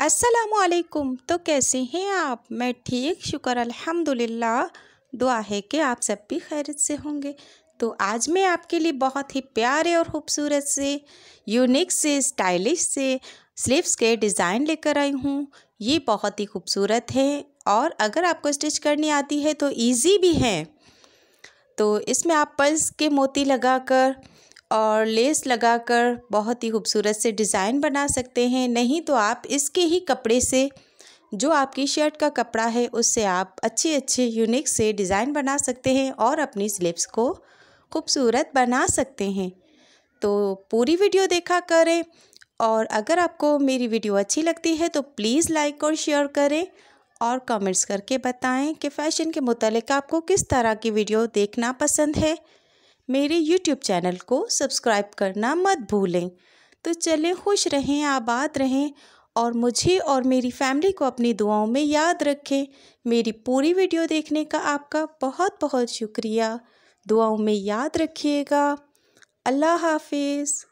असलकुम तो कैसे हैं आप मैं ठीक शुक्र अल्हम्दुलिल्लाह दुआ है कि आप सब भी खैरत से होंगे तो आज मैं आपके लिए बहुत ही प्यारे और ख़ूबसूरत से यूनिक से स्टाइलिश से स्लीव्स के डिज़ाइन लेकर आई हूँ ये बहुत ही खूबसूरत है और अगर आपको स्टिच करनी आती है तो ईजी भी हैं तो इसमें आप पल्स के मोती लगा कर और लेस लगाकर बहुत ही खूबसूरत से डिज़ाइन बना सकते हैं नहीं तो आप इसके ही कपड़े से जो आपकी शर्ट का कपड़ा है उससे आप अच्छे अच्छे यूनिक से डिज़ाइन बना सकते हैं और अपनी स्लिप्स को खूबसूरत बना सकते हैं तो पूरी वीडियो देखा करें और अगर आपको मेरी वीडियो अच्छी लगती है तो प्लीज़ लाइक और शेयर करें और कमेंट्स करके बताएं कि फ़ैशन के मुतल आपको किस तरह की वीडियो देखना पसंद है मेरे YouTube चैनल को सब्सक्राइब करना मत भूलें तो चलें खुश रहें आबाद रहें और मुझे और मेरी फैमिली को अपनी दुआओं में याद रखें मेरी पूरी वीडियो देखने का आपका बहुत बहुत शुक्रिया दुआओं में याद रखिएगा अल्लाह हाफिज़